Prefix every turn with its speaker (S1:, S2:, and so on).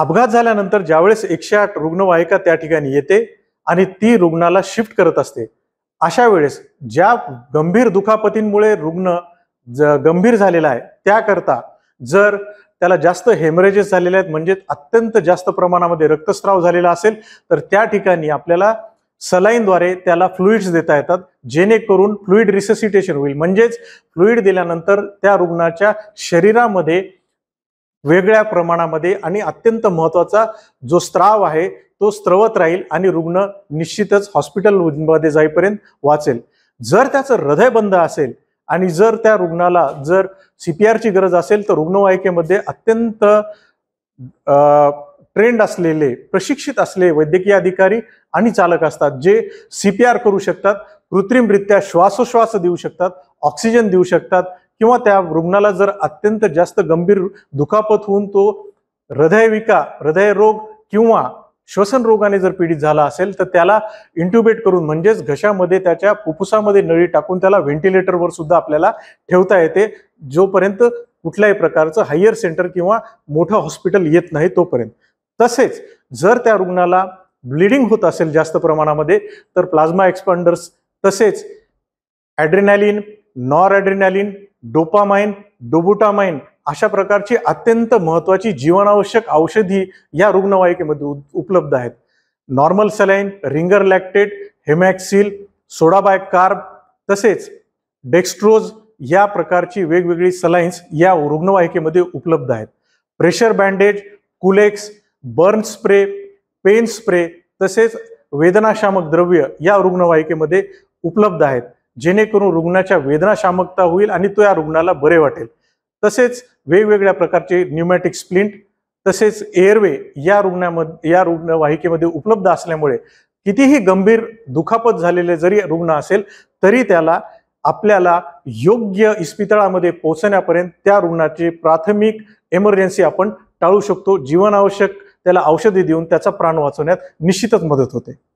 S1: अपघात झाल्यानंतर ज्यावेळेस एकशे आठ रुग्णवाहिका त्या ठिकाणी येते आणि ती रुग्णाला शिफ्ट करत असते अशा वेळेस ज्या गंभीर दुखापतींमुळे रुग्ण ज गंभीर झालेला आहे त्याकरता जर त्याला जास्त हेमरेजेस झालेले आहेत म्हणजे अत्यंत जास्त प्रमाणामध्ये रक्तस्राव झालेला असेल तर त्या ठिकाणी आपल्याला सलाईनद्वारे त्याला फ्लुईड्स देता येतात जेणेकरून फ्लुईड रिससिटेशन होईल म्हणजेच फ्लुईड दिल्यानंतर त्या रुग्णाच्या शरीरामध्ये वेगळ्या प्रमाणामध्ये आणि अत्यंत महत्वाचा जो स्त्राव आहे तो स्त्रवत राहील आणि रुग्ण निश्चितच हॉस्पिटलमध्ये जाईपर्यंत वाचेल जर त्याचं हृदय बंद असेल आणि जर त्या रुग्णाला जर आरची गरज असेल तर रुग्णवाहिकेमध्ये अत्यंत ट्रेंड असलेले प्रशिक्षित असले वैद्यकीय अधिकारी आणि चालक असतात जे सीपीआर करू शकतात कृत्रिमरित्या श्वासोश्वास देऊ शकतात ऑक्सिजन देऊ शकतात किंवा त्या रुग्णाला जर अत्यंत जास्त गंभीर दुखापत होऊन तो हृदयविका हृदयरोग किंवा श्वसन रोगाने जर पीडित झाला असेल तर त्याला इंट्युबेट करून म्हणजेच घशामध्ये त्याच्या फुफ्फुसामध्ये नळी टाकून त्याला व्हेंटिलेटरवर सुद्धा आपल्याला ठेवता येते जोपर्यंत कुठल्याही प्रकारचं हायर सेंटर किंवा मोठं हॉस्पिटल येत नाही तोपर्यंत तसेच जर त्या रुग्णाला ब्लिडिंग होत असेल जास्त प्रमाणामध्ये तर प्लाझ्मा एक्सपांडर्स तसेच adrenaline noradrenaline dopamine dobutamine अशा प्रकारची अत्यंत महत्वाची जीवनावश्यक औषधी या रुग्णवाहिकेमध्ये उपलब्ध आहेत normal saline ringer lactate haemaccel soda bicarb तसेच डेक्स्ट्रोज या प्रकारची वेगवेगळी सलाईन्स या रुग्णवाहिकेमध्ये उपलब्ध आहेत प्रेशर बँडेज कुलेक्स बर्न स्प्रे पेन स्प्रे तसेच वेदनाशामक द्रव्य या रुग्णवाहिकेमध्ये उपलब्ध आहेत जेणेकरून रुग्णाच्या वेदना शामकता होईल आणि तो या रुग्णाला बरे वाटेल तसेच वेगवेगळ्या प्रकारचे न्युमॅटिक स्प्लिंट तसेच एअरवे या रुग्णामध्ये या रुग्णवाहिकेमध्ये उपलब्ध असल्यामुळे कितीही गंभीर दुखापत झालेले जरी रुग्ण असेल तरी त्याला आपल्याला योग्य इस्पितळामध्ये पोहोचण्यापर्यंत त्या रुग्णाची प्राथमिक एमर्जन्सी आपण टाळू शकतो जीवनावश्यक त्याला औषधे देऊन त्याचा प्राण वाचवण्यात निश्चितच मदत होते